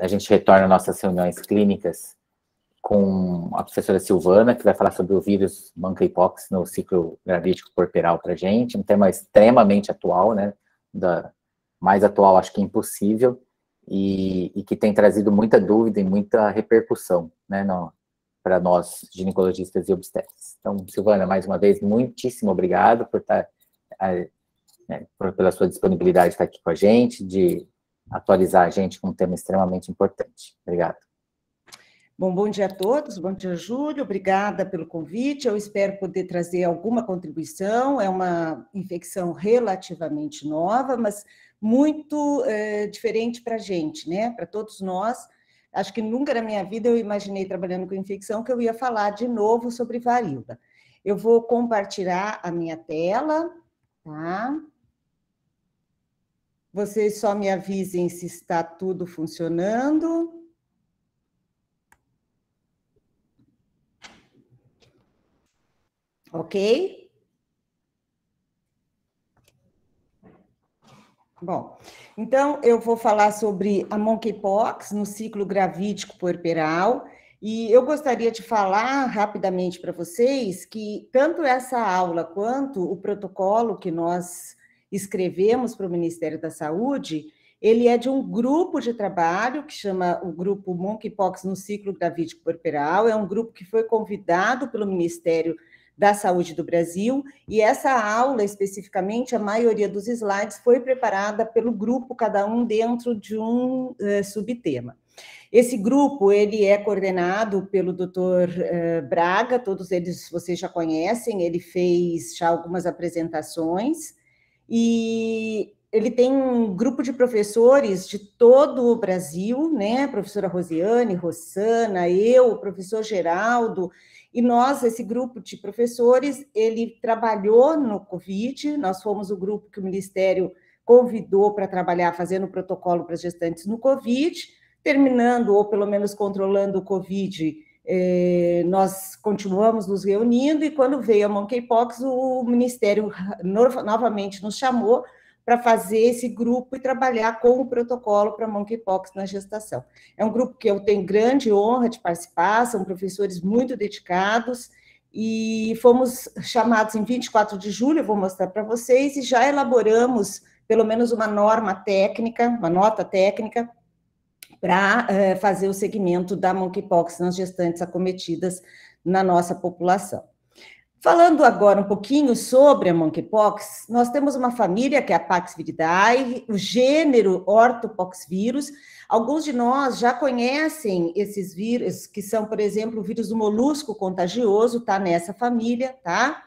a gente retorna nossas reuniões clínicas com a professora Silvana, que vai falar sobre o vírus monkeypox no ciclo gravídico corporal para gente, um tema extremamente atual, né, da, mais atual acho que impossível, e, e que tem trazido muita dúvida e muita repercussão, né, para nós ginecologistas e obstetras. Então, Silvana, mais uma vez, muitíssimo obrigado por estar, tá, é, é, a, pela sua disponibilidade de estar aqui com a gente, de atualizar a gente com um tema extremamente importante. Obrigado. Bom, bom dia a todos, bom dia, Júlio, obrigada pelo convite. Eu espero poder trazer alguma contribuição. É uma infecção relativamente nova, mas muito é, diferente para a gente, né? Para todos nós. Acho que nunca na minha vida eu imaginei trabalhando com infecção que eu ia falar de novo sobre varíola. Eu vou compartilhar a minha tela, tá? Vocês só me avisem se está tudo funcionando. Ok? Bom, então eu vou falar sobre a monkeypox no ciclo gravídico puerperal. E eu gostaria de falar rapidamente para vocês que tanto essa aula quanto o protocolo que nós escrevemos para o Ministério da Saúde, ele é de um grupo de trabalho que chama o grupo Monkeypox no ciclo gravídico corporal, é um grupo que foi convidado pelo Ministério da Saúde do Brasil, e essa aula especificamente, a maioria dos slides foi preparada pelo grupo, cada um dentro de um uh, subtema. Esse grupo, ele é coordenado pelo doutor uh, Braga, todos eles vocês já conhecem, ele fez já algumas apresentações, e ele tem um grupo de professores de todo o Brasil, né? Professora Rosiane, Rossana, eu, o professor Geraldo, e nós, esse grupo de professores, ele trabalhou no Covid, nós fomos o grupo que o Ministério convidou para trabalhar fazendo protocolo para gestantes no Covid, terminando ou pelo menos controlando o Covid é, nós continuamos nos reunindo e quando veio a monkeypox, o Ministério no, novamente nos chamou para fazer esse grupo e trabalhar com o protocolo para monkeypox na gestação. É um grupo que eu tenho grande honra de participar, são professores muito dedicados e fomos chamados em 24 de julho, vou mostrar para vocês, e já elaboramos pelo menos uma norma técnica, uma nota técnica para é, eh, fazer o segmento da monkeypox nas gestantes acometidas na nossa população. Falando agora um pouquinho sobre a monkeypox, nós temos uma família que é a Paxviridae, o gênero Orthopoxvirus. Alguns de nós já conhecem esses vírus, que são, por exemplo, o vírus do molusco contagioso, está nessa família, tá?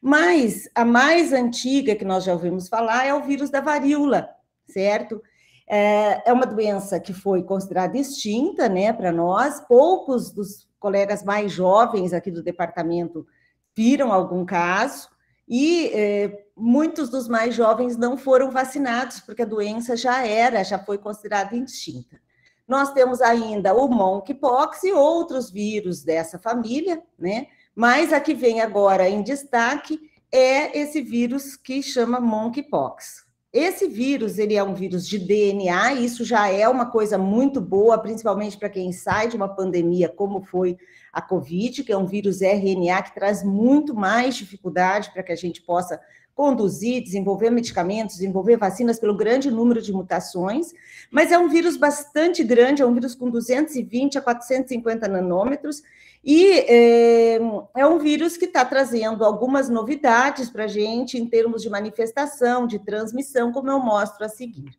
Mas a mais antiga que nós já ouvimos falar é o vírus da varíola, certo? É, é uma doença que foi considerada extinta, né, para nós. Poucos dos colegas mais jovens aqui do departamento viram algum caso e é, muitos dos mais jovens não foram vacinados porque a doença já era, já foi considerada extinta. Nós temos ainda o monkeypox e outros vírus dessa família, né? Mas a que vem agora em destaque é esse vírus que chama monkeypox, esse vírus, ele é um vírus de DNA, e isso já é uma coisa muito boa, principalmente para quem sai de uma pandemia como foi a COVID, que é um vírus RNA que traz muito mais dificuldade para que a gente possa conduzir, desenvolver medicamentos, desenvolver vacinas pelo grande número de mutações, mas é um vírus bastante grande, é um vírus com 220 a 450 nanômetros, e é, é um vírus que está trazendo algumas novidades para a gente em termos de manifestação, de transmissão, como eu mostro a seguir.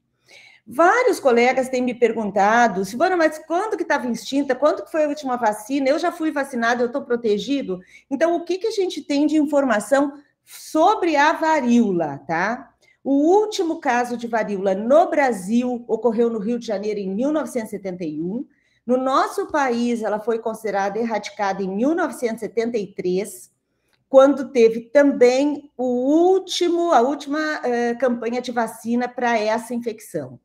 Vários colegas têm me perguntado, Silvana, mas quando que estava extinta? Quando que foi a última vacina? Eu já fui vacinado, eu estou protegido? Então, o que, que a gente tem de informação sobre a varíola, tá? O último caso de varíola no Brasil ocorreu no Rio de Janeiro em 1971. No nosso país, ela foi considerada erradicada em 1973, quando teve também o último, a última uh, campanha de vacina para essa infecção.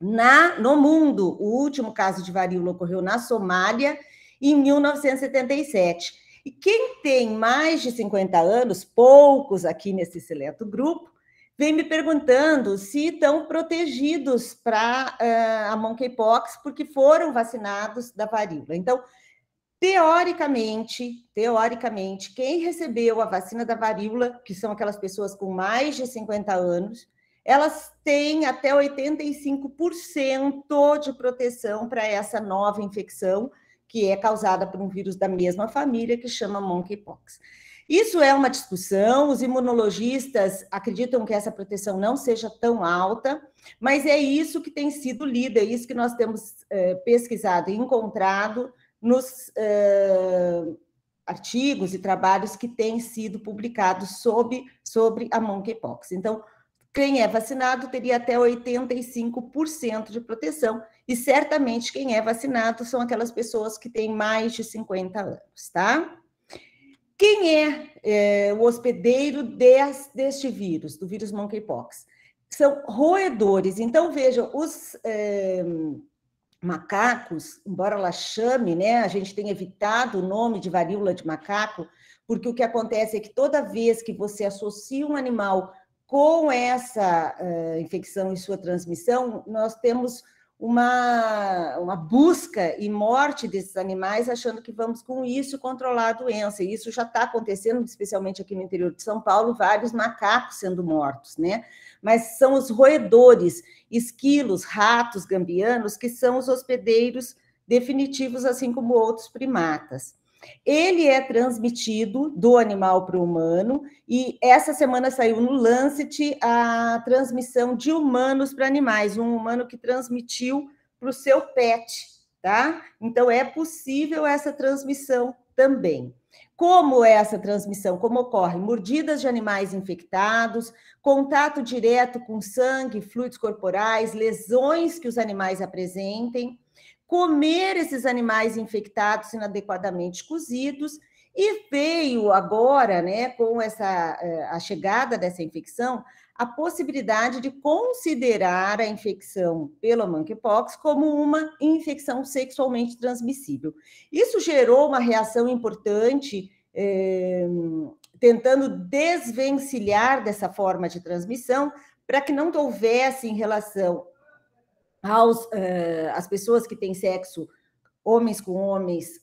Na, no mundo, o último caso de varíola ocorreu na Somália em 1977 e quem tem mais de 50 anos, poucos aqui nesse seleto grupo, vem me perguntando se estão protegidos para uh, eh, a monkeypox porque foram vacinados da varíola. Então, teoricamente, teoricamente, quem recebeu a vacina da varíola, que são aquelas pessoas com mais de 50 anos, elas têm até 85% de proteção para essa nova infecção, que é causada por um vírus da mesma família que chama monkeypox. Isso é uma discussão, os imunologistas acreditam que essa proteção não seja tão alta, mas é isso que tem sido lido, é isso que nós temos eh, pesquisado e encontrado nos eh, artigos e trabalhos que têm sido publicados sobre, sobre a monkeypox. Então, quem é vacinado teria até 85% de proteção, e certamente quem é vacinado são aquelas pessoas que têm mais de 50 anos, tá? Quem é, é o hospedeiro des, deste vírus, do vírus monkeypox? São roedores. Então, vejam, os é, macacos, embora ela chame, né? A gente tem evitado o nome de varíola de macaco, porque o que acontece é que toda vez que você associa um animal com essa é, infecção e sua transmissão, nós temos uma, uma busca e morte desses animais, achando que vamos com isso controlar a doença. E isso já está acontecendo, especialmente aqui no interior de São Paulo, vários macacos sendo mortos, né? Mas são os roedores, esquilos, ratos, gambianos, que são os hospedeiros definitivos, assim como outros primatas. Ele é transmitido do animal para o humano, e essa semana saiu no Lancet a transmissão de humanos para animais, um humano que transmitiu para o seu pet, tá? Então é possível essa transmissão também. Como é essa transmissão? Como ocorre? Mordidas de animais infectados, contato direto com sangue, fluidos corporais, lesões que os animais apresentem, comer esses animais infectados inadequadamente cozidos. E veio agora, né, com essa, eh, a chegada dessa infecção, a possibilidade de considerar a infecção pela monkeypox como uma infecção sexualmente transmissível. Isso gerou uma reação importante, eh, tentando desvencilhar dessa forma de transmissão, para que não houvesse em relação aos, uh, pessoas que têm sexo, homens com homens,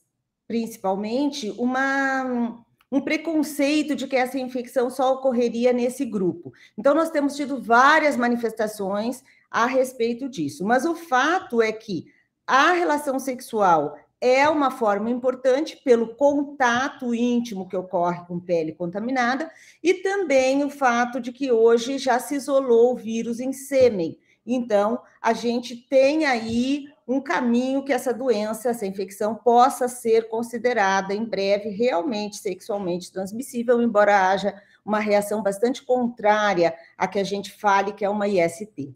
principalmente, uma, um preconceito de que essa infecção só ocorreria nesse grupo. Então, nós temos tido várias manifestações a respeito disso, mas o fato é que a relação sexual é uma forma importante pelo contato íntimo que ocorre com pele contaminada e também o fato de que hoje já se isolou o vírus em sêmen. Então, a gente tem aí um caminho que essa doença, essa infecção, possa ser considerada em breve realmente sexualmente transmissível, embora haja uma reação bastante contrária a que a gente fale que é uma IST.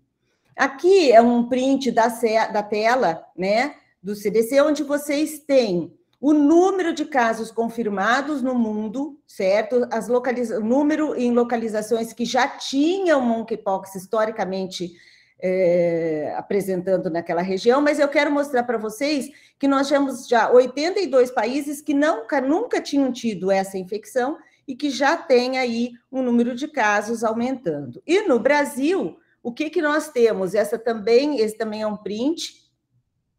Aqui é um print da, da tela, né, do CDC, onde vocês têm o número de casos confirmados no mundo, certo? As localiza... Número em localizações que já tinham monkeypox historicamente é, apresentando naquela região, mas eu quero mostrar para vocês que nós temos já 82 países que nunca, nunca tinham tido essa infecção e que já tem aí um número de casos aumentando. E no Brasil, o que, que nós temos? Essa também, esse também é um print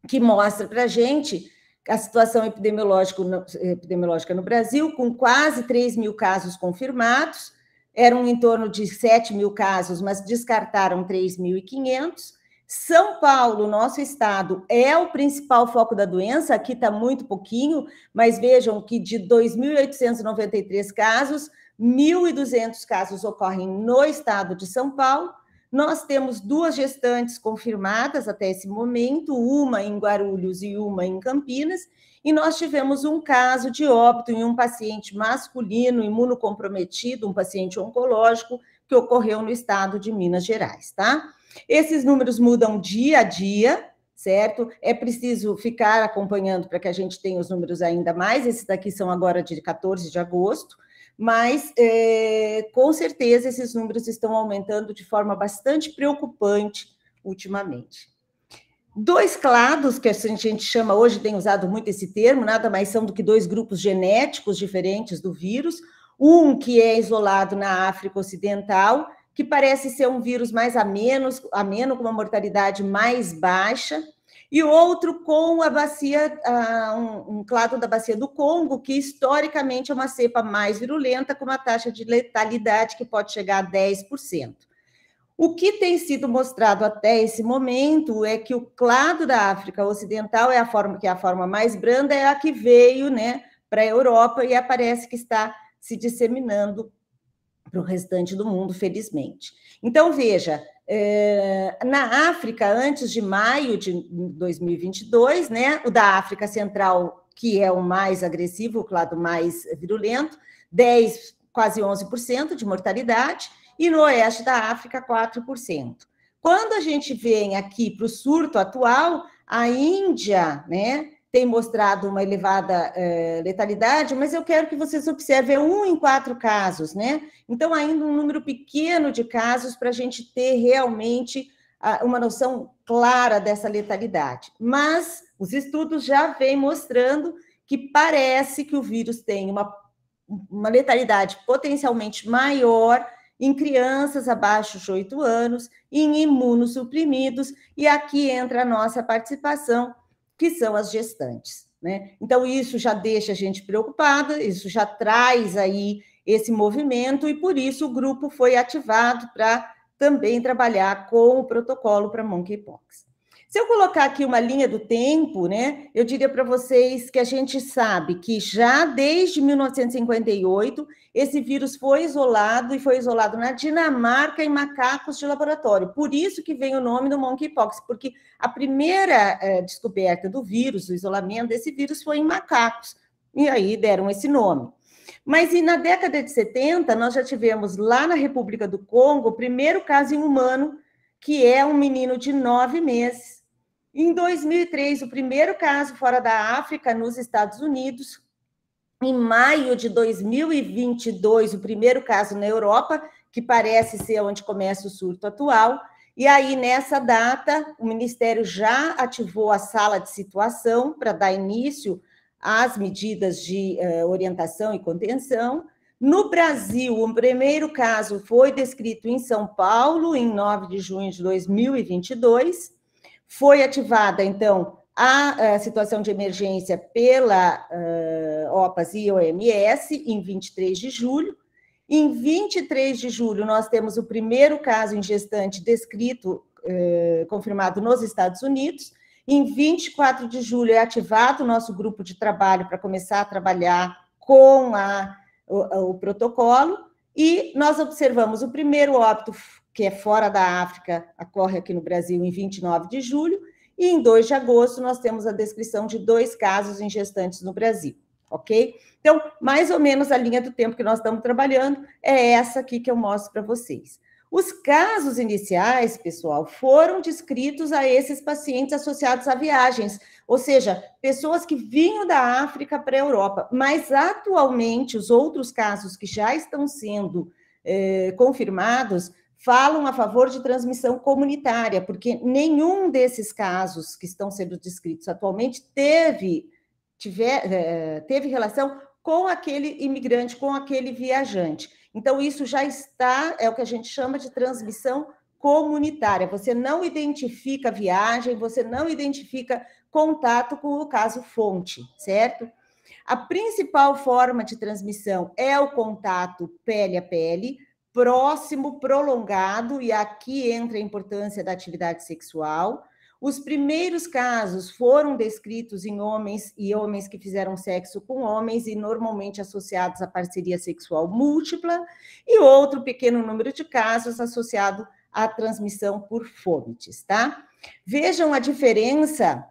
que mostra para a gente a situação epidemiológica no, epidemiológica no Brasil, com quase 3 mil casos confirmados, eram em torno de 7 mil casos, mas descartaram 3.500. São Paulo, nosso estado, é o principal foco da doença, aqui está muito pouquinho, mas vejam que de 2.893 casos, 1.200 casos ocorrem no estado de São Paulo. Nós temos duas gestantes confirmadas até esse momento, uma em Guarulhos e uma em Campinas, e nós tivemos um caso de óbito em um paciente masculino imunocomprometido, um paciente oncológico, que ocorreu no estado de Minas Gerais, tá? Esses números mudam dia a dia, certo? É preciso ficar acompanhando para que a gente tenha os números ainda mais. Esses daqui são agora de 14 de agosto, mas é, com certeza esses números estão aumentando de forma bastante preocupante ultimamente. Dois clados, que a gente chama hoje, tem usado muito esse termo, nada mais são do que dois grupos genéticos diferentes do vírus. Um que é isolado na África Ocidental, que parece ser um vírus mais ameno, ameno com uma mortalidade mais baixa, e outro com a bacia, um, um clado da bacia do Congo, que historicamente é uma cepa mais virulenta, com uma taxa de letalidade que pode chegar a 10%. O que tem sido mostrado até esse momento é que o clado da África Ocidental é a forma que é a forma mais branda, é a que veio né, para a Europa e parece que está se disseminando para o restante do mundo, felizmente. Então, veja, eh, na África, antes de maio de 2022, né, o da África Central, que é o mais agressivo, o clado mais virulento, 10, quase 11% de mortalidade, e no oeste da África, 4%. Quando a gente vem aqui para o surto atual, a Índia né, tem mostrado uma elevada eh, letalidade, mas eu quero que vocês observem um em quatro casos, né? Então, ainda um número pequeno de casos para a gente ter realmente ah, uma noção clara dessa letalidade. Mas os estudos já vêm mostrando que parece que o vírus tem uma, uma letalidade potencialmente maior em crianças abaixo de 8 anos, em imunossuprimidos, e aqui entra a nossa participação, que são as gestantes. Né? Então, isso já deixa a gente preocupada, isso já traz aí esse movimento, e por isso o grupo foi ativado para também trabalhar com o protocolo para monkeypox. Se eu colocar aqui uma linha do tempo, né, eu diria para vocês que a gente sabe que já desde 1958 esse vírus foi isolado e foi isolado na Dinamarca em macacos de laboratório. Por isso que vem o nome do monkeypox, porque a primeira é, descoberta do vírus, o isolamento desse vírus foi em macacos. E aí deram esse nome. Mas e na década de 70 nós já tivemos lá na República do Congo o primeiro caso em humano que é um menino de nove meses em 2003, o primeiro caso fora da África, nos Estados Unidos. Em maio de 2022, o primeiro caso na Europa, que parece ser onde começa o surto atual. E aí, nessa data, o Ministério já ativou a sala de situação para dar início às medidas de eh, orientação e contenção. No Brasil, o primeiro caso foi descrito em São Paulo, em 9 de junho de 2022. Foi ativada, então, a, a eh, situação de emergência pela uh, eh, OPAS e OMS em 23 de julho. Em 23 de julho, nós temos o primeiro caso em gestante descrito, eh, confirmado nos Estados Unidos. Em 24 de julho é ativado o nosso grupo de trabalho para começar a trabalhar com a, o, o protocolo. E nós observamos o primeiro óbito que é fora da África, ocorre aqui no Brasil em 29 de julho, e em 2 de agosto nós temos a descrição de dois casos em gestantes no Brasil, ok? Então, mais ou menos a linha do tempo que nós estamos trabalhando é essa aqui que eu mostro para vocês. Os casos iniciais, pessoal, foram descritos a esses pacientes associados a viagens, ou seja, pessoas que vinham da África para a Europa. Mas atualmente, os outros casos que já estão sendo eh, confirmados falam a favor de transmissão comunitária, porque nenhum desses casos que estão sendo descritos atualmente teve, tiver, eh, teve relação com aquele imigrante, com aquele viajante. Então, isso já está, é o que a gente chama de transmissão comunitária. Você não identifica viagem, você não identifica contato com o caso fonte, certo? A principal forma de transmissão é o contato pele a pele, próximo, prolongado, e aqui entra a importância da atividade sexual. Os primeiros casos foram descritos em homens e homens que fizeram sexo com homens e normalmente associados à parceria sexual múltipla, e outro pequeno número de casos associado à transmissão por fomites, tá? Vejam a diferença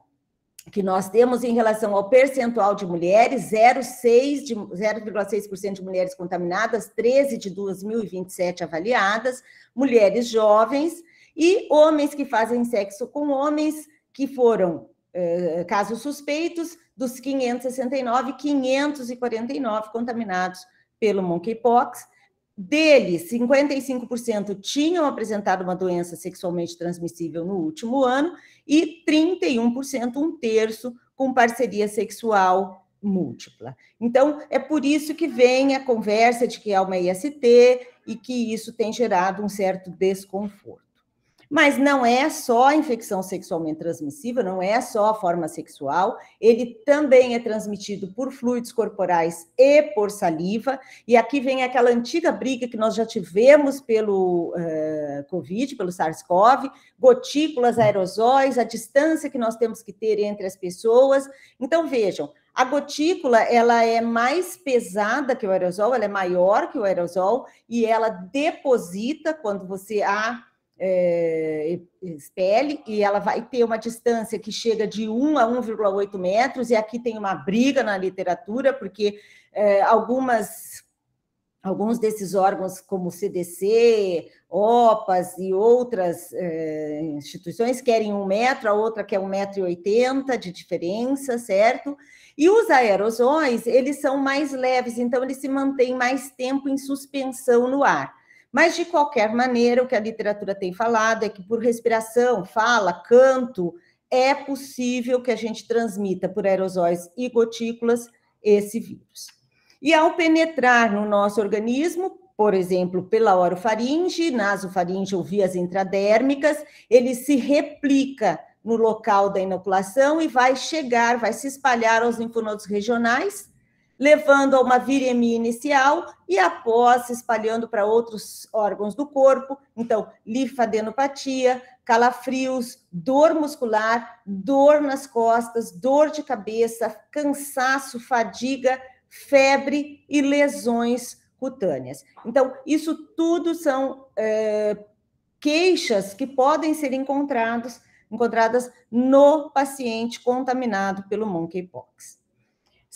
que nós temos em relação ao percentual de mulheres, 0,6% de, de mulheres contaminadas, 13 de 2.027 avaliadas, mulheres jovens e homens que fazem sexo com homens que foram eh, casos suspeitos, dos 569, 549 contaminados pelo monkeypox, deles, 55% tinham apresentado uma doença sexualmente transmissível no último ano e 31%, um terço, com parceria sexual múltipla. Então, é por isso que vem a conversa de que há é uma IST e que isso tem gerado um certo desconforto. Mas não é só a infecção sexualmente transmissível, não é só a forma sexual, ele também é transmitido por fluidos corporais e por saliva. E aqui vem aquela antiga briga que nós já tivemos pelo uh, Covid, pelo SARS-CoV, gotículas, aerosóis, a distância que nós temos que ter entre as pessoas. Então, vejam, a gotícula, ela é mais pesada que o aerosol, ela é maior que o aerosol e ela deposita quando você a é, SPL e ela vai ter uma distância que chega de 1 a 1,8 metros, e aqui tem uma briga na literatura, porque é, algumas alguns desses órgãos, como CDC, OPAS e outras é, instituições, querem um metro, a outra quer um metro e oitenta de diferença, certo? E os aerosóis, eles são mais leves, então eles se mantêm mais tempo em suspensão no ar. Mas, de qualquer maneira, o que a literatura tem falado é que, por respiração, fala, canto, é possível que a gente transmita por aerosóis e gotículas esse vírus. E ao penetrar no nosso organismo, por exemplo, pela orofaringe, nasofaringe ou vias intradérmicas, ele se replica no local da inoculação e vai chegar, vai se espalhar aos linfonodos regionais, levando a uma viremia inicial e após se espalhando para outros órgãos do corpo, então linfadenopatia, calafrios, dor muscular, dor nas costas, dor de cabeça, cansaço, fadiga, febre e lesões cutâneas. Então, isso tudo são é, queixas que podem ser encontradas no paciente contaminado pelo monkeypox.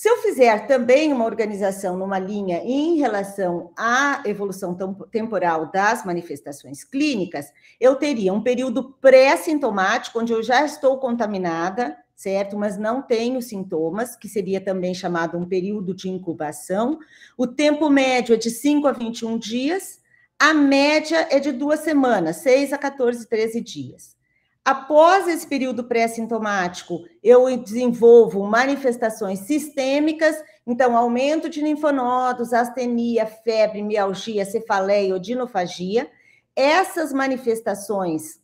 Se eu fizer também uma organização numa linha em relação à evolução temporal das manifestações clínicas, eu teria um período pré-sintomático, onde eu já estou contaminada, certo? Mas não tenho sintomas, que seria também chamado um período de incubação. O tempo médio é de 5 a 21 dias, a média é de duas semanas, 6 a 14, 13 dias. Após esse período pré-sintomático, eu desenvolvo manifestações sistêmicas, então aumento de linfonodos, astenia, febre, mialgia, cefaleia, odinofagia. Essas manifestações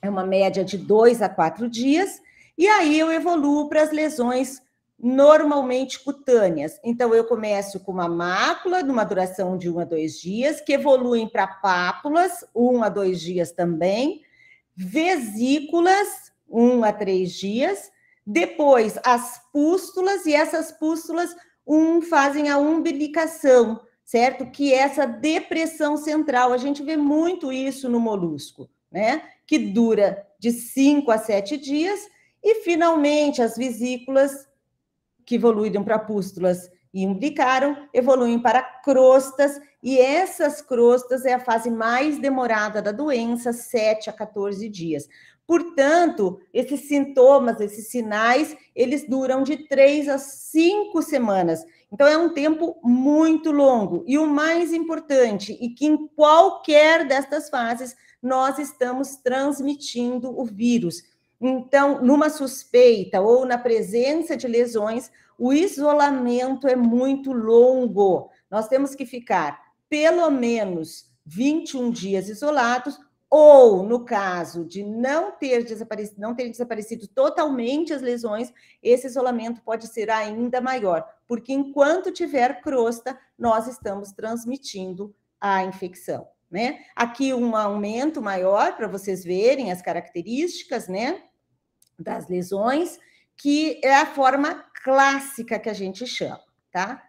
é uma média de dois a quatro dias, e aí eu evoluo para as lesões normalmente cutâneas. Então, eu começo com uma mácula, numa duração de um a dois dias, que evoluem para pápulas, um a dois dias também, vesículas, um a três dias, depois as pústulas, e essas pústulas, um fazem a umbilicação, certo? Que é essa depressão central, a gente vê muito isso no molusco, né? Que dura de cinco a sete dias, e finalmente as vesículas que evoluíram para pústulas e umbilicaram, evoluem para crostas e essas crostas é a fase mais demorada da doença, 7 a 14 dias. Portanto, esses sintomas, esses sinais, eles duram de 3 a 5 semanas. Então, é um tempo muito longo. E o mais importante, e que em qualquer destas fases, nós estamos transmitindo o vírus. Então, numa suspeita ou na presença de lesões, o isolamento é muito longo. Nós temos que ficar pelo menos 21 dias isolados, ou no caso de não ter desaparecido, não ter desaparecido totalmente as lesões, esse isolamento pode ser ainda maior, porque enquanto tiver crosta, nós estamos transmitindo a infecção, né? Aqui um aumento maior para vocês verem as características, né, das lesões, que é a forma clássica que a gente chama, tá?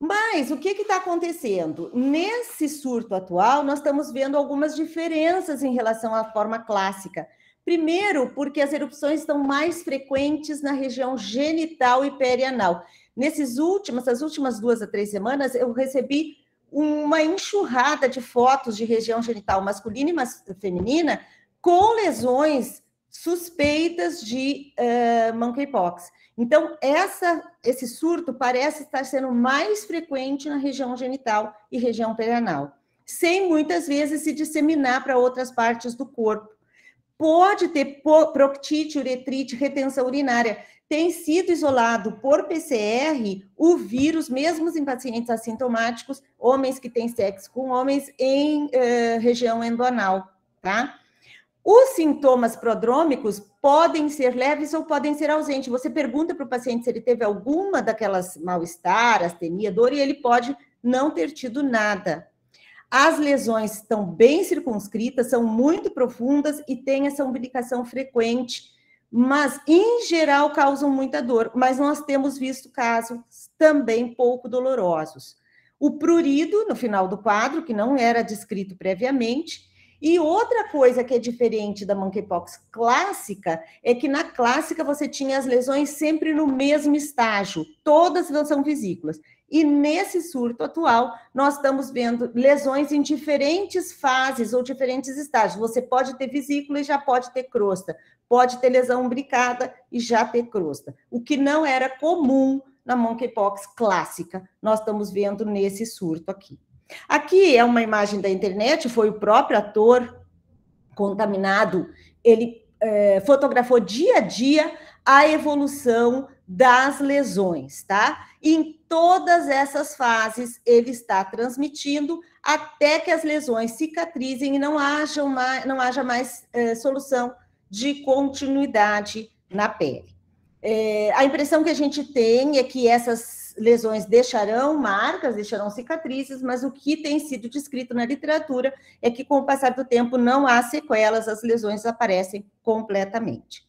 Mas o que está acontecendo? Nesse surto atual, nós estamos vendo algumas diferenças em relação à forma clássica. Primeiro, porque as erupções estão mais frequentes na região genital e perianal. Nesses últimos, essas últimas duas a três semanas, eu recebi uma enxurrada de fotos de região genital masculina e mas, feminina com lesões suspeitas de uh, monkeypox. Então, essa, esse surto parece estar sendo mais frequente na região genital e região perianal, sem muitas vezes se disseminar para outras partes do corpo. Pode ter proctite, uretrite, retenção urinária. Tem sido isolado por PCR o vírus, mesmo em pacientes assintomáticos, homens que têm sexo com homens, em uh, região endonal, tá? Os sintomas prodrômicos podem ser leves ou podem ser ausentes. Você pergunta para o paciente se ele teve alguma daquelas mal-estar, astenia, dor, e ele pode não ter tido nada. As lesões estão bem circunscritas, são muito profundas e têm essa umbilicação frequente, mas em geral causam muita dor. Mas nós temos visto casos também pouco dolorosos. O prurido no final do quadro, que não era descrito previamente, e outra coisa que é diferente da monkeypox clássica é que na clássica você tinha as lesões sempre no mesmo estágio, todas elas são vesículas. E nesse surto atual, nós estamos vendo lesões em diferentes fases ou diferentes estágios. Você pode ter vesícula e já pode ter crosta, pode ter lesão umbricada e já ter crosta, o que não era comum na monkeypox clássica. Nós estamos vendo nesse surto aqui. Aqui é uma imagem da internet, foi o próprio ator contaminado, ele é, fotografou dia a dia a evolução das lesões, tá? em todas essas fases ele está transmitindo até que as lesões cicatrizem e não haja mais, não haja mais é, solução de continuidade na pele. É, a impressão que a gente tem é que essas lesões deixarão marcas, deixarão cicatrizes, mas o que tem sido descrito na literatura é que, com o passar do tempo, não há sequelas, as lesões aparecem completamente.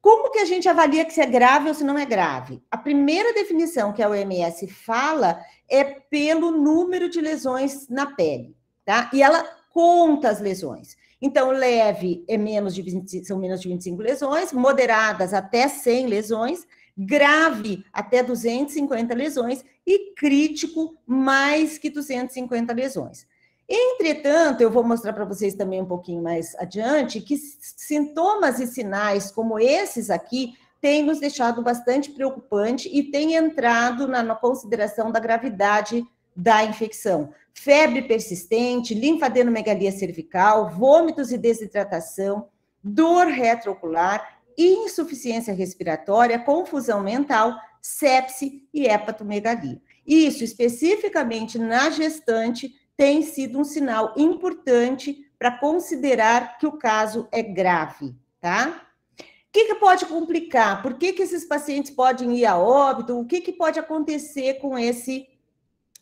Como que a gente avalia que se é grave ou se não é grave? A primeira definição que a OMS fala é pelo número de lesões na pele, tá? E ela conta as lesões. Então, leve é menos de 20, são menos de 25 lesões, moderadas até 100 lesões, grave até 250 lesões e crítico mais que 250 lesões. Entretanto, eu vou mostrar para vocês também um pouquinho mais adiante que sintomas e sinais como esses aqui têm nos deixado bastante preocupante e têm entrado na, na consideração da gravidade da infecção. Febre persistente, linfadenomegalia cervical, vômitos e desidratação, dor retroocular insuficiência respiratória, confusão mental, sepse e hepatomegalia. Isso, especificamente na gestante, tem sido um sinal importante para considerar que o caso é grave, tá? O que, que pode complicar? Por que, que esses pacientes podem ir a óbito? O que, que pode acontecer com esse,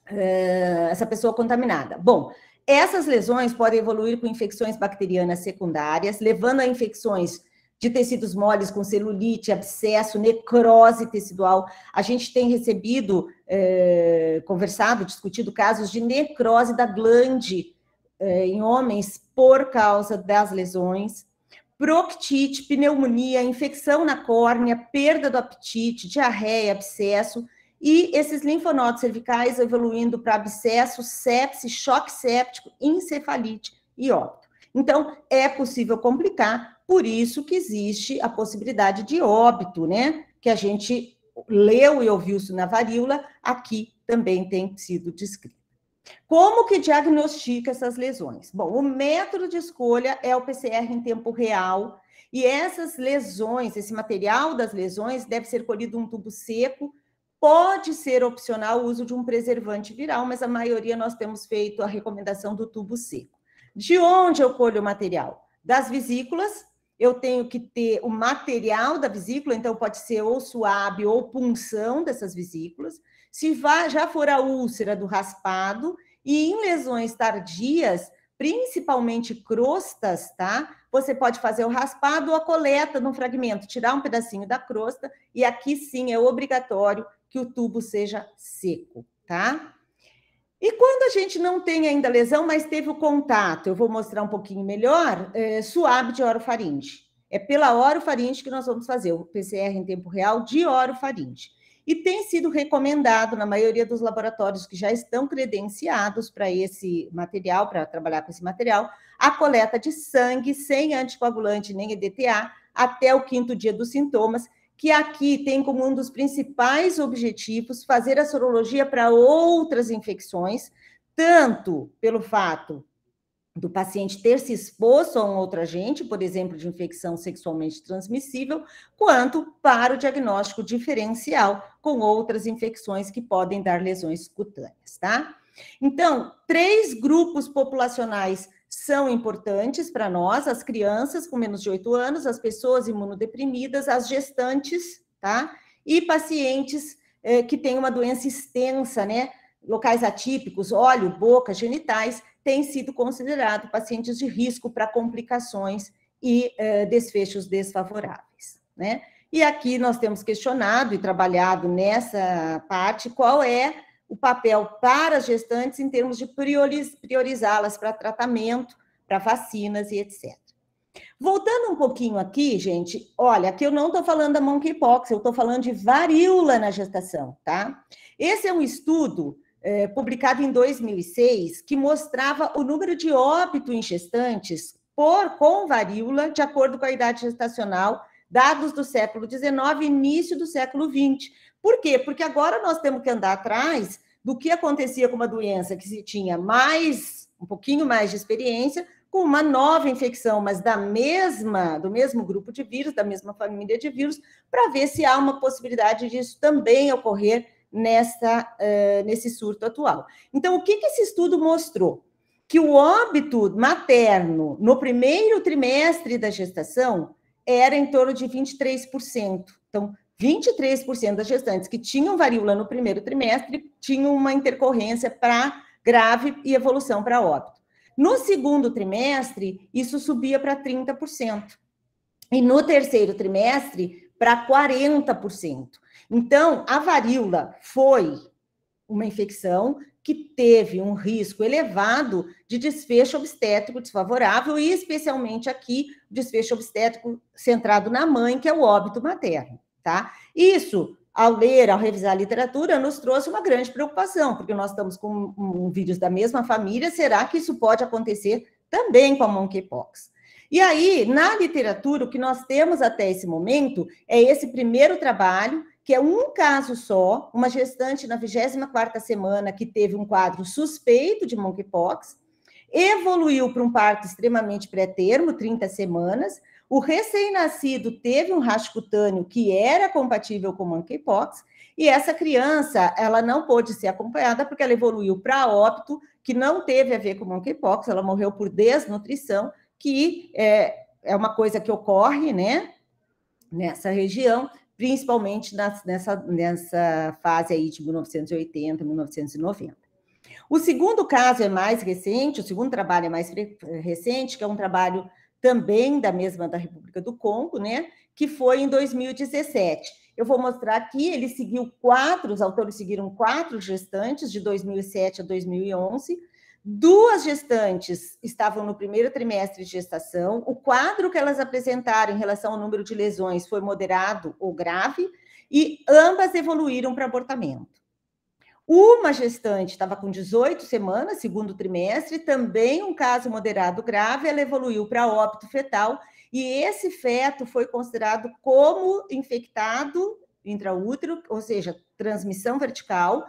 eh, essa pessoa contaminada? Bom, essas lesões podem evoluir com infecções bacterianas secundárias, levando a infecções de tecidos moles com celulite, abscesso, necrose tecidual. A gente tem recebido, é, conversado, discutido casos de necrose da glande é, em homens por causa das lesões. Proctite, pneumonia, infecção na córnea, perda do apetite, diarreia, abscesso. E esses linfonodos cervicais evoluindo para abscesso, sepse, choque séptico, encefalite e óbito. Então, é possível complicar, por isso que existe a possibilidade de óbito, né? Que a gente leu e ouviu isso na varíola, aqui também tem sido descrito. Como que diagnostica essas lesões? Bom, o método de escolha é o PCR em tempo real, e essas lesões, esse material das lesões, deve ser colhido um tubo seco. Pode ser opcional o uso de um preservante viral, mas a maioria nós temos feito a recomendação do tubo seco. De onde eu colho o material? Das vesículas, eu tenho que ter o material da vesícula, então pode ser ou suave ou punção dessas vesículas. Se já for a úlcera do raspado, e em lesões tardias, principalmente crostas, tá? Você pode fazer o raspado ou a coleta um fragmento, tirar um pedacinho da crosta, e aqui sim é obrigatório que o tubo seja seco, tá? E quando a gente não tem ainda lesão, mas teve o contato, eu vou mostrar um pouquinho melhor, é, suave de orofaringe. É pela orofaringe que nós vamos fazer o PCR em tempo real de orofaringe. E tem sido recomendado na maioria dos laboratórios que já estão credenciados para esse material, para trabalhar com esse material, a coleta de sangue sem anticoagulante nem EDTA até o quinto dia dos sintomas que aqui tem como um dos principais objetivos fazer a sorologia para outras infecções, tanto pelo fato do paciente ter se exposto a um outro agente, por exemplo, de infecção sexualmente transmissível, quanto para o diagnóstico diferencial com outras infecções que podem dar lesões cutâneas, tá? Então, três grupos populacionais são importantes para nós, as crianças com menos de 8 anos, as pessoas imunodeprimidas, as gestantes, tá? E pacientes eh, que têm uma doença extensa, né? Locais atípicos, óleo, boca, genitais, têm sido considerados pacientes de risco para complicações e eh, desfechos desfavoráveis, né? E aqui nós temos questionado e trabalhado nessa parte qual é o papel para as gestantes em termos de priorizá-las para tratamento, para vacinas e etc. Voltando um pouquinho aqui, gente, olha, que eu não estou falando da monkeypox, eu estou falando de varíola na gestação, tá? Esse é um estudo é, publicado em 2006 que mostrava o número de óbito em gestantes por com varíola de acordo com a idade gestacional, dados do século XIX e início do século XX. Por quê? Porque agora nós temos que andar atrás do que acontecia com uma doença que se tinha mais, um pouquinho mais de experiência, com uma nova infecção, mas da mesma, do mesmo grupo de vírus, da mesma família de vírus, para ver se há uma possibilidade disso também ocorrer nessa, uh, nesse surto atual. Então, o que, que esse estudo mostrou? Que o óbito materno no primeiro trimestre da gestação era em torno de 23%. Então, 23% das gestantes que tinham varíola no primeiro trimestre tinham uma intercorrência para grave e evolução para óbito. No segundo trimestre, isso subia para 30%. E no terceiro trimestre, para 40%. Então, a varíola foi uma infecção que teve um risco elevado de desfecho obstétrico desfavorável, e especialmente aqui, desfecho obstétrico centrado na mãe, que é o óbito materno tá? Isso, ao ler, ao revisar a literatura, nos trouxe uma grande preocupação, porque nós estamos com um, um, vírus da mesma família, será que isso pode acontecer também com a monkeypox? E aí, na literatura, o que nós temos até esse momento é esse primeiro trabalho, que é um caso só, uma gestante na 24ª semana que teve um quadro suspeito de monkeypox, evoluiu para um parto extremamente pré-termo, 30 semanas, o recém-nascido teve um cutâneo que era compatível com monkeypox, e essa criança, ela não pôde ser acompanhada porque ela evoluiu para óbito, que não teve a ver com monkeypox, ela morreu por desnutrição, que é, é uma coisa que ocorre, né, nessa região, principalmente nas, nessa, nessa fase aí de 1980, 1990. O segundo caso é mais recente, o segundo trabalho é mais recente, que é um trabalho também da mesma da República do Congo, né, que foi em 2017. Eu vou mostrar aqui, ele seguiu quatro, os autores seguiram quatro gestantes de 2007 a 2011. Duas gestantes estavam no primeiro trimestre de gestação. O quadro que elas apresentaram em relação ao número de lesões foi moderado ou grave e ambas evoluíram para abortamento. Uma gestante estava com 18 semanas, segundo trimestre, também um caso moderado grave, ela evoluiu para óbito fetal e esse feto foi considerado como infectado intraútero, ou seja, transmissão vertical,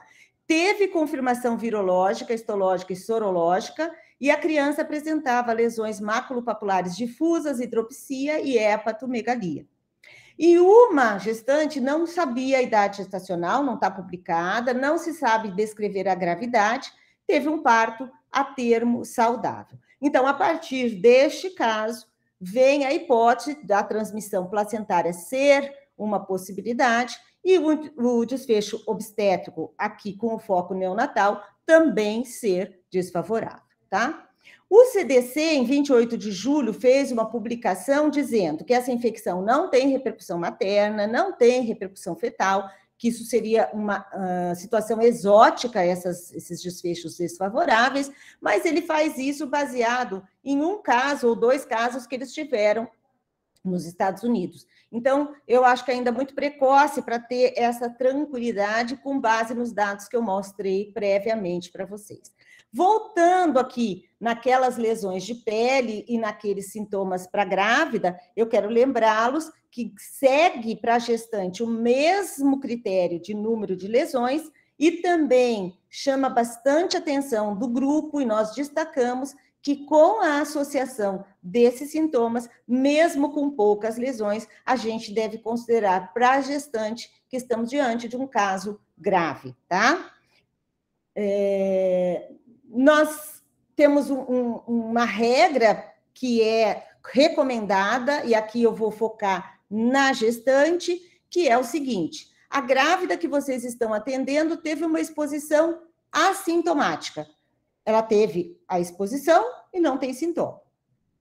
teve confirmação virológica, histológica e sorológica, e a criança apresentava lesões maculopapulares difusas, hidropsia e hepatomegalia. E uma gestante não sabia a idade gestacional, não está publicada, não se sabe descrever a gravidade, teve um parto a termo saudável. Então, a partir deste caso, vem a hipótese da transmissão placentária ser uma possibilidade e o, desfecho obstétrico, aqui com o foco neonatal, também ser desfavorável, tá? O CDC, em 28 de julho, fez uma publicação dizendo que essa infecção não tem repercussão materna, não tem repercussão fetal, que isso seria uma uh, situação exótica, essas, esses desfechos desfavoráveis, mas ele faz isso baseado em um caso ou dois casos que eles tiveram nos Estados Unidos. Então, eu acho que é ainda é muito precoce para ter essa tranquilidade com base nos dados que eu mostrei previamente para vocês. Voltando aqui naquelas lesões de pele e naqueles sintomas para grávida, eu quero lembrá-los que segue para a gestante o mesmo critério de número de lesões e também chama bastante atenção do grupo, e nós destacamos que com a associação desses sintomas, mesmo com poucas lesões, a gente deve considerar para a gestante que estamos diante de um caso grave, tá? É, nós temos um, um, uma regra que é recomendada, e aqui eu vou focar na gestante, que é o seguinte: a grávida que vocês estão atendendo teve uma exposição assintomática. Ela teve a exposição e não tem sintoma. O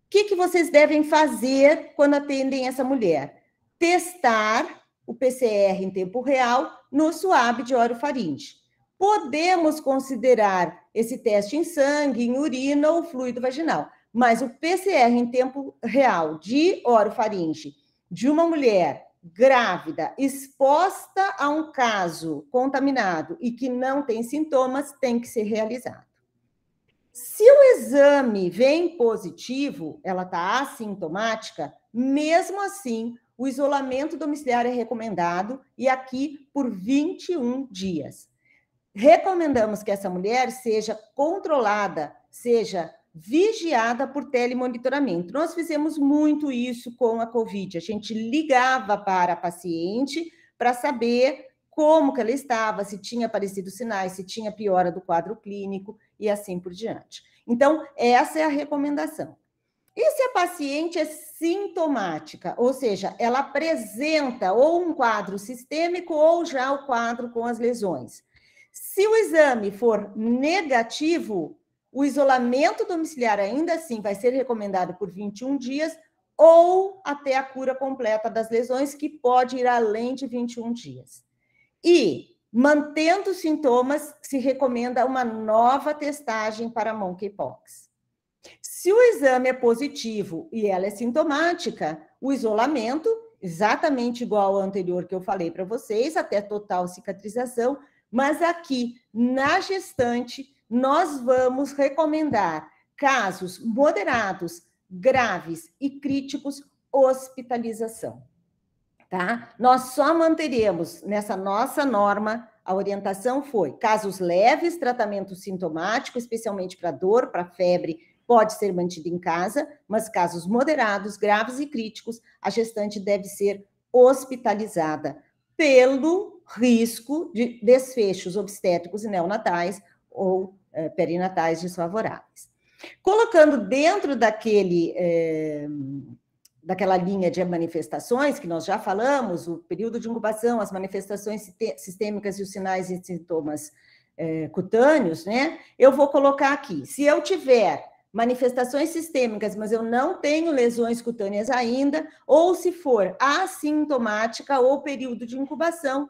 que, que vocês devem fazer quando atendem essa mulher? Testar o PCR em tempo real no suave de orofaringe podemos considerar esse teste em sangue, em urina ou fluido vaginal. Mas o PCR em tempo real de orofaringe de uma mulher grávida exposta a um caso contaminado e que não tem sintomas tem que ser realizado. Se o exame vem positivo, ela está assintomática, mesmo assim, o isolamento domiciliar é recomendado e aqui por 21 dias. Recomendamos que essa mulher seja controlada, seja vigiada por telemonitoramento. Nós fizemos muito isso com a Covid. A gente ligava para a paciente para saber como que ela estava, se tinha aparecido sinais, se tinha piora do quadro clínico e assim por diante. Então, essa é a recomendação. E se a paciente é sintomática, ou seja, ela apresenta ou um quadro sistêmico ou já o quadro com as lesões? Se o exame for negativo, o isolamento domiciliar ainda assim vai ser recomendado por 21 dias ou até a cura completa das lesões, que pode ir além de 21 dias. E, mantendo os sintomas, se recomenda uma nova testagem para monkeypox. Se o exame é positivo e ela é sintomática, o isolamento, exatamente igual ao anterior que eu falei para vocês, até total cicatrização, mas aqui, na gestante, nós vamos recomendar casos moderados, graves e críticos, hospitalização. Tá? Nós só manteremos nessa nossa norma a orientação foi casos leves, tratamento sintomático, especialmente para dor, para febre, pode ser mantido em casa, mas casos moderados, graves e críticos, a gestante deve ser hospitalizada pelo risco de desfechos obstétricos e neonatais ou é, perinatais desfavoráveis. Colocando dentro daquele, é, daquela linha de manifestações que nós já falamos, o período de incubação, as manifestações sistêmicas e os sinais e sintomas é, cutâneos, né? Eu vou colocar aqui. Se eu tiver manifestações sistêmicas, mas eu não tenho lesões cutâneas ainda, ou se for assintomática ou período de incubação,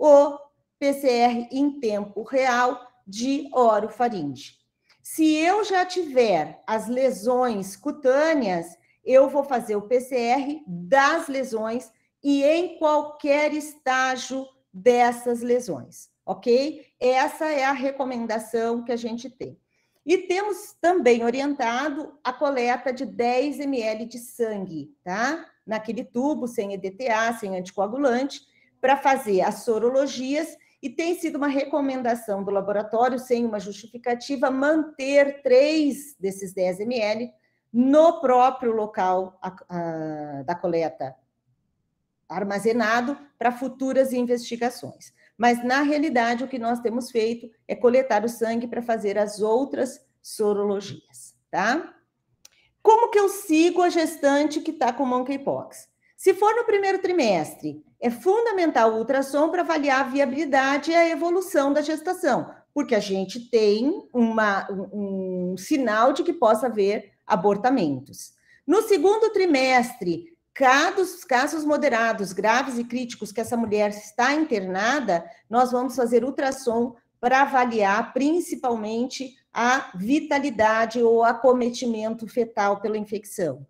o PCR em tempo real de orofaringe. Se eu já tiver as lesões cutâneas, eu vou fazer o PCR das lesões e em qualquer estágio dessas lesões, ok? Essa é a recomendação que a gente tem. E temos também orientado a coleta de 10 ml de sangue, tá? Naquele tubo, sem EDTA, sem anticoagulante, para fazer as sorologias e tem sido uma recomendação do laboratório, sem uma justificativa, manter três desses 10 ml no próprio local a, a, da coleta armazenado para futuras investigações. Mas, na realidade, o que nós temos feito é coletar o sangue para fazer as outras sorologias, tá? Como que eu sigo a gestante que está com monkeypox? Se for no primeiro trimestre é fundamental o ultrassom para avaliar a viabilidade e a evolução da gestação, porque a gente tem uma, um, um sinal de que possa haver abortamentos. No segundo trimestre, casos, casos moderados, graves e críticos que essa mulher está internada, nós vamos fazer ultrassom para avaliar principalmente a vitalidade ou acometimento fetal pela infecção.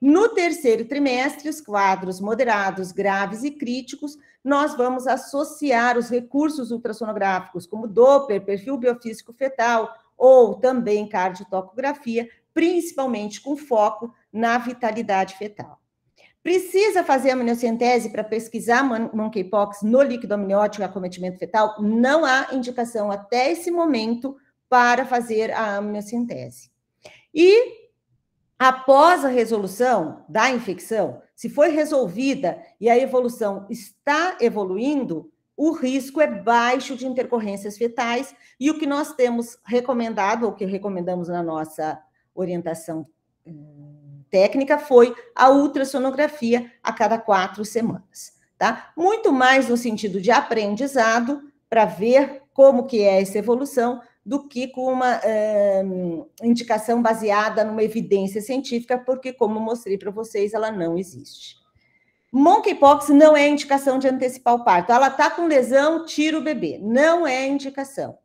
No terceiro trimestre, os quadros moderados, graves e críticos, nós vamos associar os recursos ultrassonográficos, como Doppler, perfil biofísico fetal ou também cardiotocografia, principalmente com foco na vitalidade fetal. Precisa fazer amniocentese para pesquisar monkeypox no líquido amniótico e acometimento fetal? Não há indicação até esse momento para fazer a amniocentese. E Após a resolução da infecção, se foi resolvida e a evolução está evoluindo, o risco é baixo de intercorrências fetais e o que nós temos recomendado, ou que recomendamos na nossa orientação hum, técnica, foi a ultrassonografia a cada quatro semanas, tá? Muito mais no sentido de aprendizado para ver como que é essa evolução do que com uma eh, indicação baseada numa evidência científica, porque, como mostrei para vocês, ela não existe. Monkeypox não é indicação de antecipar o parto. Ela está com lesão, tira o bebê. Não é indicação.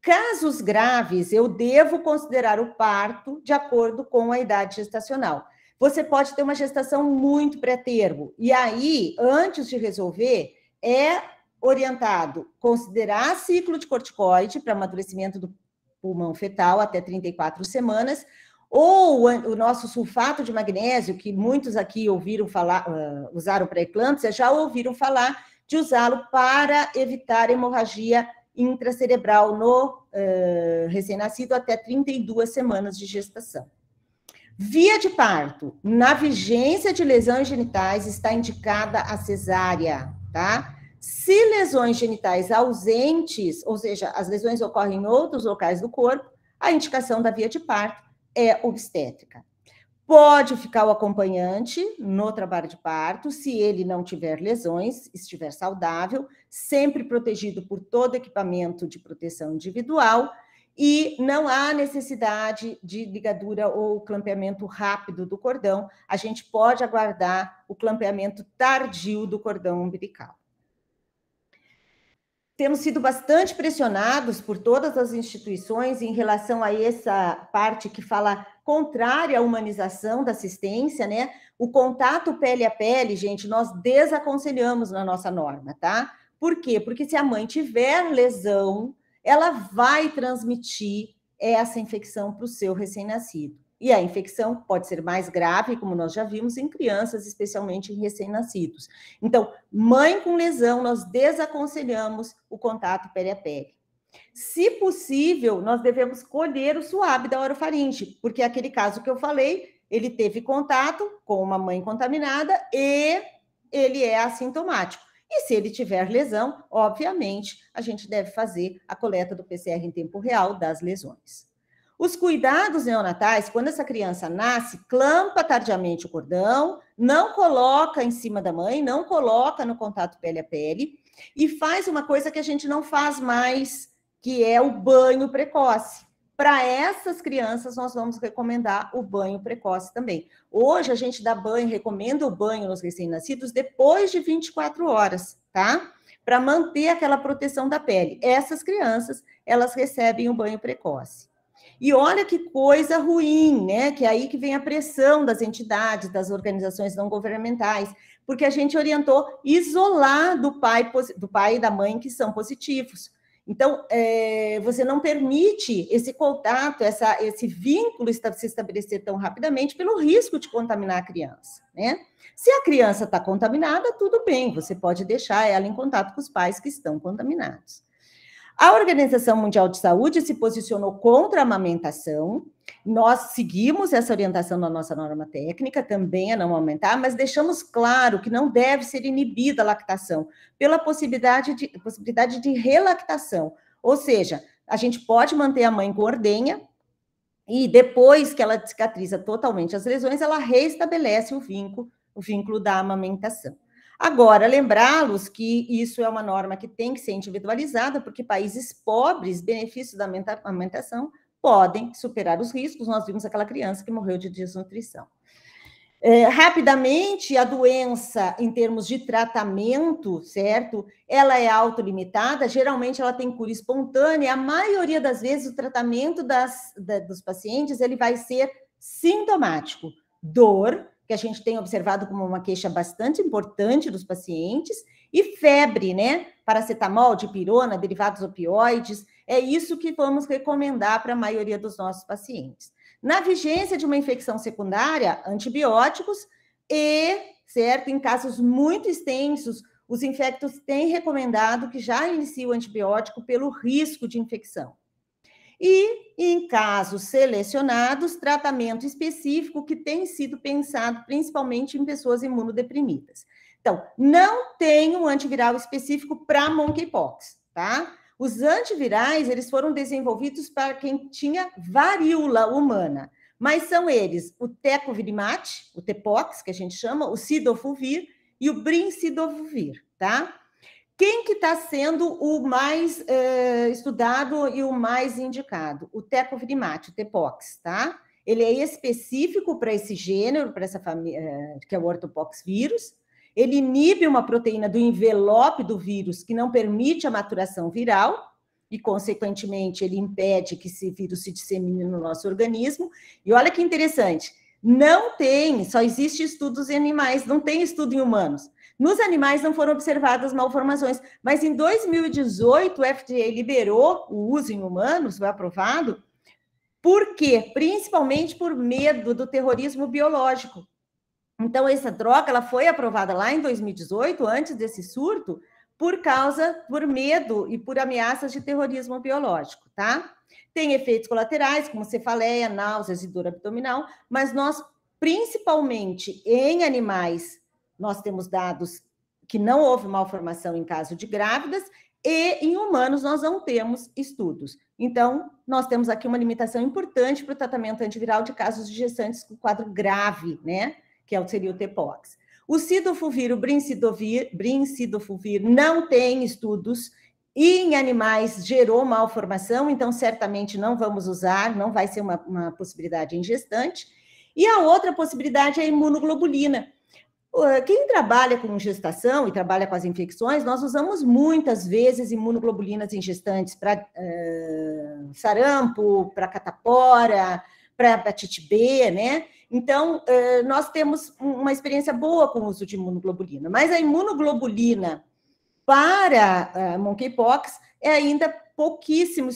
Casos graves, eu devo considerar o parto de acordo com a idade gestacional. Você pode ter uma gestação muito pré-termo. E aí, antes de resolver, é orientado considerar ciclo de corticoide para amadurecimento do pulmão fetal até 34 semanas, ou o nosso sulfato de magnésio, que muitos aqui ouviram falar, ah, usaram para eclâmpsia, já ouviram falar de usá-lo para evitar hemorragia intracerebral no uh, recém-nascido até 32 semanas de gestação. Via de parto, na vigência de lesões genitais está indicada a cesárea, tá? Se lesões genitais ausentes, ou seja, as lesões ocorrem em outros locais do corpo, a indicação da via de parto é obstétrica. Pode ficar o acompanhante no trabalho de parto, se ele não tiver lesões, estiver saudável, sempre protegido por todo equipamento de proteção individual e não há necessidade de ligadura ou clampeamento rápido do cordão. A gente pode aguardar o clampeamento tardio do cordão umbilical temos sido bastante pressionados por todas as instituições em relação a essa parte que fala contrária à humanização da assistência, né? O contato pele a pele, gente, nós desaconselhamos na nossa norma, tá? Por quê? Porque se a mãe tiver lesão, ela vai transmitir essa infecção para o seu recém-nascido. E a infecção pode ser mais grave, como nós já vimos, em crianças, especialmente em recém-nascidos. Então, mãe com lesão, nós desaconselhamos o contato pele a pele. Se possível, nós devemos colher o suave da orofaringe, porque é aquele caso que eu falei, ele teve contato com uma mãe contaminada e ele é assintomático. E se ele tiver lesão, obviamente, a gente deve fazer a coleta do PCR em tempo real das lesões. Os cuidados neonatais, quando essa criança nasce, clampa tardiamente o cordão, não coloca em cima da mãe, não coloca no contato pele a pele e faz uma coisa que a gente não faz mais, que é o banho precoce. Para essas crianças, nós vamos recomendar o banho precoce também. Hoje a gente dá banho, recomenda o banho nos recém-nascidos depois de 24 horas, tá? Para manter aquela proteção da pele. Essas crianças, elas recebem o banho precoce. E olha que coisa ruim, né? Que é aí que vem a pressão das entidades, das organizações não governamentais, porque a gente orientou isolar do pai, do pai e da mãe que são positivos. Então, é, você não permite esse contato, essa, esse vínculo se estabelecer tão rapidamente pelo risco de contaminar a criança, né? Se a criança está contaminada, tudo bem, você pode deixar ela em contato com os pais que estão contaminados. A Organização Mundial de Saúde se posicionou contra a amamentação. Nós seguimos essa orientação da nossa norma técnica, também a é não aumentar, mas deixamos claro que não deve ser inibida a lactação, pela possibilidade de, possibilidade de relactação. Ou seja, a gente pode manter a mãe com ordenha, e depois que ela cicatriza totalmente as lesões, ela reestabelece o vínculo, o vínculo da amamentação. Agora, lembrá-los que isso é uma norma que tem que ser individualizada, porque países pobres, benefícios da alimentação podem superar os riscos. Nós vimos aquela criança que morreu de desnutrição. É, rapidamente, a doença, em termos de tratamento, certo? Ela é autolimitada, geralmente ela tem cura espontânea. A maioria das vezes, o tratamento das, da, dos pacientes ele vai ser sintomático. Dor, que a gente tem observado como uma queixa bastante importante dos pacientes, e febre, né? Paracetamol, dipirona, derivados opioides, é isso que vamos recomendar para a maioria dos nossos pacientes. Na vigência de uma infecção secundária, antibióticos e, certo, em casos muito extensos, os infectos têm recomendado que já inicie o antibiótico pelo risco de infecção e, em casos selecionados, tratamento específico que tem sido pensado principalmente em pessoas imunodeprimidas. Então, não tem um antiviral específico para monkeypox, tá? Os antivirais, eles foram desenvolvidos para quem tinha varíola humana, mas são eles o tecovirimat, o tepox, que a gente chama, o cidofovir e o brincidofovir, tá? Quem que está sendo o mais eh, estudado e o mais indicado? O tecovirimat, o tepox, tá? Ele é específico para esse gênero, para essa família, eh, que é o ortopox vírus. Ele inibe uma proteína do envelope do vírus que não permite a maturação viral, e, consequentemente, ele impede que esse vírus se dissemine no nosso organismo. E olha que interessante, não tem, só existe estudos em animais, não tem estudo em humanos. Nos animais não foram observadas malformações, mas em 2018 o FDA liberou o uso em humanos, foi aprovado. Por quê? Principalmente por medo do terrorismo biológico. Então essa droga ela foi aprovada lá em 2018, antes desse surto, por causa por medo e por ameaças de terrorismo biológico, tá? Tem efeitos colaterais como cefaleia, náuseas e dor abdominal, mas nós principalmente em animais nós temos dados que não houve malformação em caso de grávidas, e em humanos nós não temos estudos. Então, nós temos aqui uma limitação importante para o tratamento antiviral de casos de gestantes com quadro grave, né? Que é seria o TPOX. O cidofovir, o brincidovir, brincidofovir não tem estudos e em animais gerou malformação, então certamente não vamos usar, não vai ser uma, uma possibilidade em E a outra possibilidade é a imunoglobulina, quem trabalha com gestação e trabalha com as infecções, nós usamos muitas vezes imunoglobulinas ingestantes para uh, sarampo, para catapora, para hepatite B, né? Então, uh, nós temos uma experiência boa com o uso de imunoglobulina, mas a imunoglobulina para uh, monkeypox é ainda pouquíssimo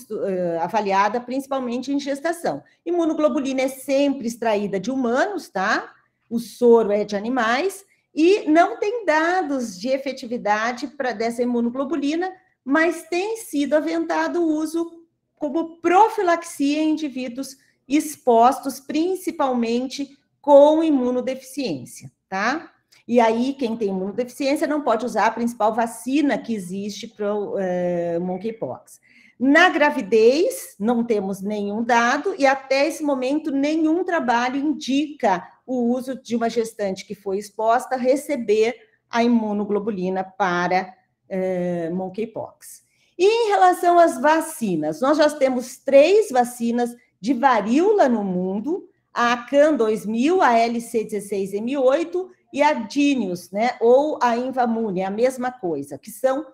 avaliada, principalmente em gestação. Imunoglobulina é sempre extraída de humanos, tá? o soro é de animais, e não tem dados de efetividade para dessa imunoglobulina, mas tem sido aventado o uso como profilaxia em indivíduos expostos principalmente com imunodeficiência, tá? E aí, quem tem imunodeficiência não pode usar a principal vacina que existe para o eh, monkeypox. Na gravidez, não temos nenhum dado e até esse momento nenhum trabalho indica o uso de uma gestante que foi exposta receber a imunoglobulina para eh, monkeypox. E em relação às vacinas, nós já temos três vacinas de varíola no mundo, a CAN 2000, a LC16M8 e a Dinius, né, ou a Invamune, a mesma coisa, que são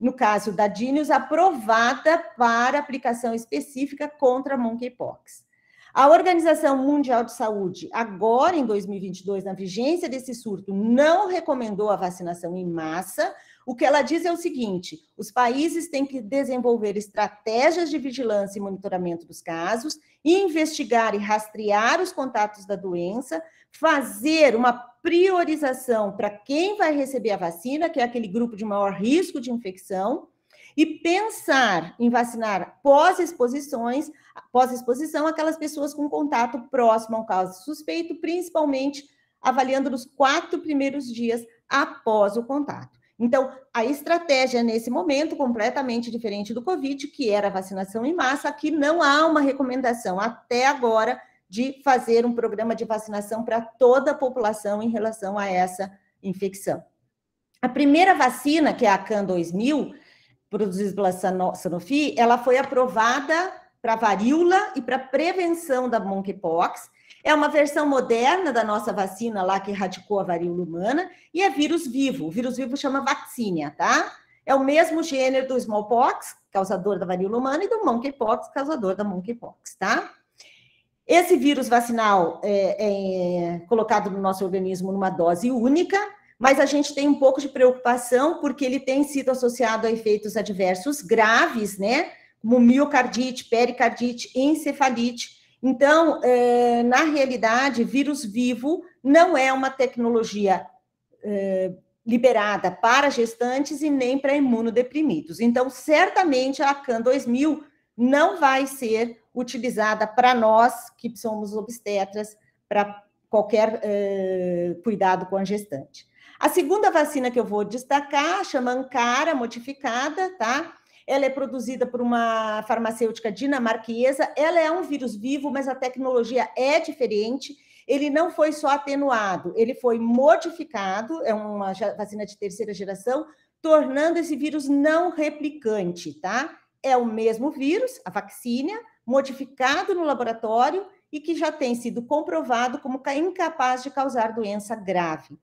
no caso da Dinius, aprovada para aplicação específica contra monkeypox. A Organização Mundial de Saúde, agora em 2022, na vigência desse surto, não recomendou a vacinação em massa o que ela diz é o seguinte: os países têm que desenvolver estratégias de vigilância e monitoramento dos casos, investigar e rastrear os contatos da doença, fazer uma priorização para quem vai receber a vacina, que é aquele grupo de maior risco de infecção, e pensar em vacinar pós-exposições, pós-exposição, aquelas pessoas com contato próximo ao caso suspeito, principalmente avaliando nos quatro primeiros dias após o contato. Então, a estratégia nesse momento, completamente diferente do Covid, que era vacinação em massa, aqui não há uma recomendação até agora de fazer um programa de vacinação para toda a população em relação a essa infecção. A primeira vacina, que é a CAN 2000, produzida pela Sanofi, ela foi aprovada para varíola e para prevenção da monkeypox, é uma versão moderna da nossa vacina lá que erradicou a varíola humana e é vírus vivo. O vírus vivo chama vacina, tá? É o mesmo gênero do smallpox, causador da varíola humana, e do monkeypox, causador da monkeypox, tá? Esse vírus vacinal é, é colocado no nosso organismo numa dose única, mas a gente tem um pouco de preocupação porque ele tem sido associado a efeitos adversos graves, né? Como miocardite, pericardite, encefalite, então, é, na realidade, vírus vivo não é uma tecnologia é, liberada para gestantes e nem para imunodeprimidos. Então, certamente a CAN 2000 não vai ser utilizada para nós que somos obstetras para qualquer é, cuidado com a gestante. A segunda vacina que eu vou destacar chama Ancara modificada, tá? ela é produzida por uma farmacêutica dinamarquesa, ela é um vírus vivo, mas a tecnologia é diferente. Ele não foi só atenuado, ele foi modificado, é uma vacina de terceira geração, tornando esse vírus não replicante, tá? É o mesmo vírus, a vacina, modificado no laboratório e que já tem sido comprovado como incapaz de causar doença grave.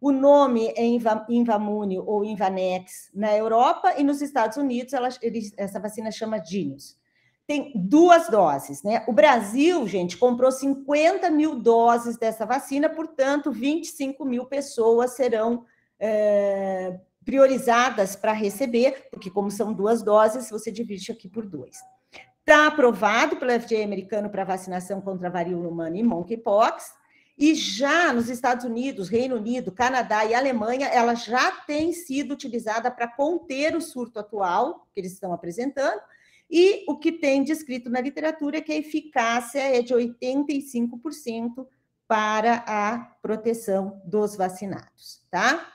O nome é Invamune ou Invanex na Europa e nos Estados Unidos ela, ele, essa vacina chama Genius. Tem duas doses, né? O Brasil, gente, comprou 50 mil doses dessa vacina, portanto, 25 mil pessoas serão é, priorizadas para receber, porque como são duas doses, você divide aqui por dois. Está aprovado pelo FDA americano para vacinação contra varíola humana e monkeypox, e já nos Estados Unidos, Reino Unido, Canadá e Alemanha, ela já tem sido utilizada para conter o surto atual que eles estão apresentando. E o que tem descrito na literatura é que a eficácia é de 85% para a proteção dos vacinados, tá?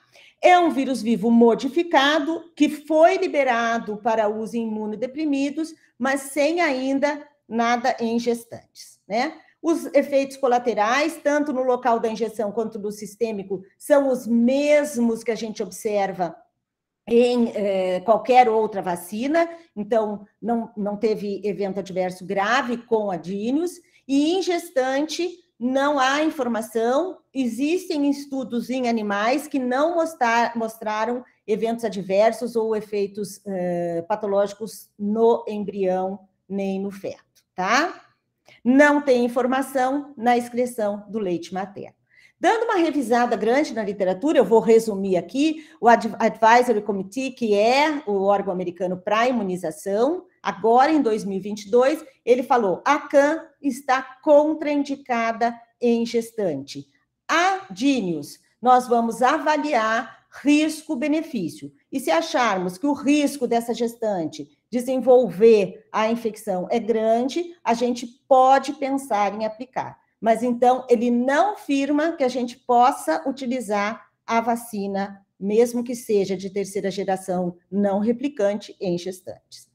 É um vírus vivo modificado que foi liberado para uso em imunodeprimidos, mas sem ainda nada em gestantes, né? Os efeitos colaterais, tanto no local da injeção quanto no sistêmico, são os mesmos que a gente observa em eh, qualquer outra vacina, então não, não teve evento adverso grave com adínios, e em gestante não há informação, existem estudos em animais que não mostrar, mostraram eventos adversos ou efeitos eh, patológicos no embrião nem no feto, tá? não tem informação na excreção do leite materno. Dando uma revisada grande na literatura, eu vou resumir aqui o Advisory Committee, que é o órgão americano para imunização, agora em 2022, ele falou: a CAN está contraindicada em gestante. A DINIOS, nós vamos avaliar risco-benefício. E se acharmos que o risco dessa gestante desenvolver a infecção é grande, a gente pode pensar em aplicar. Mas então, ele não firma que a gente possa utilizar a vacina, mesmo que seja de terceira geração não replicante, em gestantes.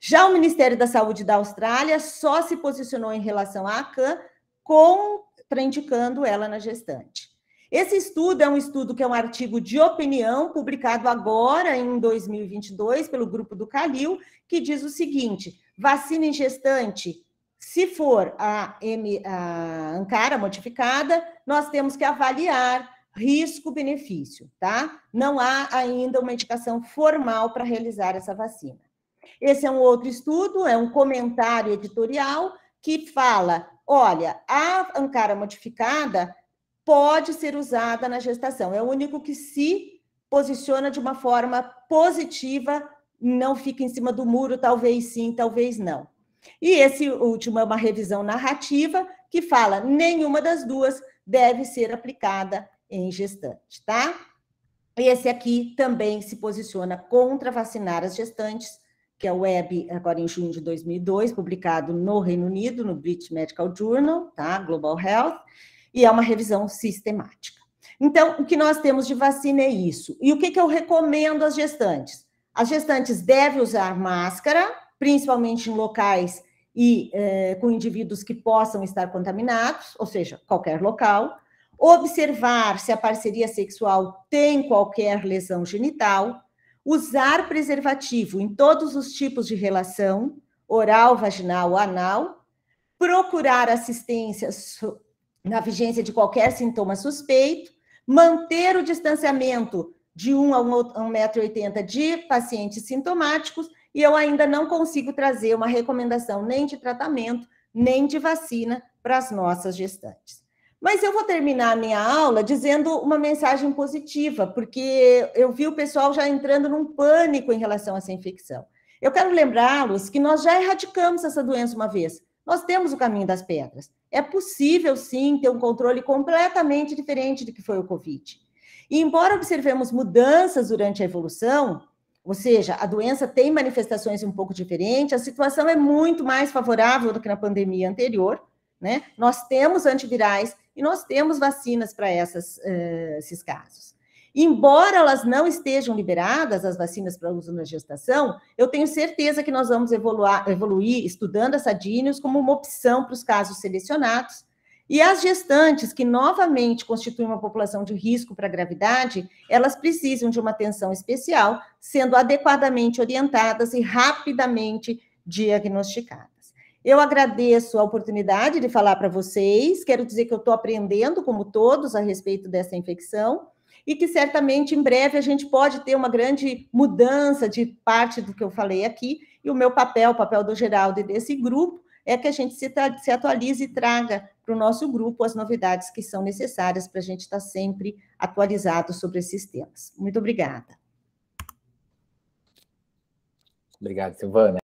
Já o Ministério da Saúde da Austrália só se posicionou em relação à CAN, contraindicando ela na gestante. Esse estudo é um estudo que é um artigo de opinião publicado agora em 2022 pelo grupo do Calil, que diz o seguinte: vacina em gestante, se for a, M, a Ancara modificada, nós temos que avaliar risco-benefício, tá? Não há ainda uma indicação formal para realizar essa vacina. Esse é um outro estudo, é um comentário editorial que fala: olha, a Ancara modificada pode ser usada na gestação. É o único que se posiciona de uma forma positiva, não fica em cima do muro, talvez sim, talvez não. E esse último é uma revisão narrativa que fala nenhuma das duas deve ser aplicada em gestante, tá? Esse aqui também se posiciona contra vacinar as gestantes, que é o Web, agora em junho de 2002, publicado no Reino Unido, no British Medical Journal, tá? Global Health e é uma revisão sistemática. Então, o que nós temos de vacina é isso. E o que, que eu recomendo às gestantes? As gestantes devem usar máscara, principalmente em locais e eh, com indivíduos que possam estar contaminados, ou seja, qualquer local. Observar se a parceria sexual tem qualquer lesão genital. Usar preservativo em todos os tipos de relação, oral, vaginal, anal. Procurar assistência na vigência de qualquer sintoma suspeito, manter o distanciamento de 1 a 1,80m de pacientes sintomáticos, e eu ainda não consigo trazer uma recomendação nem de tratamento, nem de vacina para as nossas gestantes. Mas eu vou terminar a minha aula dizendo uma mensagem positiva, porque eu vi o pessoal já entrando num pânico em relação a essa infecção. Eu quero lembrá-los que nós já erradicamos essa doença uma vez. Nós temos o caminho das pedras é possível sim ter um controle completamente diferente do que foi o Covid. E embora observemos mudanças durante a evolução, ou seja, a doença tem manifestações um pouco diferentes, a situação é muito mais favorável do que na pandemia anterior, né? Nós temos antivirais e nós temos vacinas para uh, esses casos. Embora elas não estejam liberadas, as vacinas para uso na gestação, eu tenho certeza que nós vamos evoluar, evoluir estudando essa DINIOS como uma opção para os casos selecionados. E as gestantes, que novamente constituem uma população de risco para a gravidade, elas precisam de uma atenção especial, sendo adequadamente orientadas e rapidamente diagnosticadas. Eu agradeço a oportunidade de falar para vocês, quero dizer que eu estou aprendendo, como todos, a respeito dessa infecção e que certamente em breve a gente pode ter uma grande mudança de parte do que eu falei aqui. E o meu papel, o papel do Geraldo e desse grupo, é que a gente se, se atualize e traga para o nosso grupo as novidades que são necessárias para a gente estar sempre atualizado sobre esses temas. Muito obrigada. Obrigado, Silvana.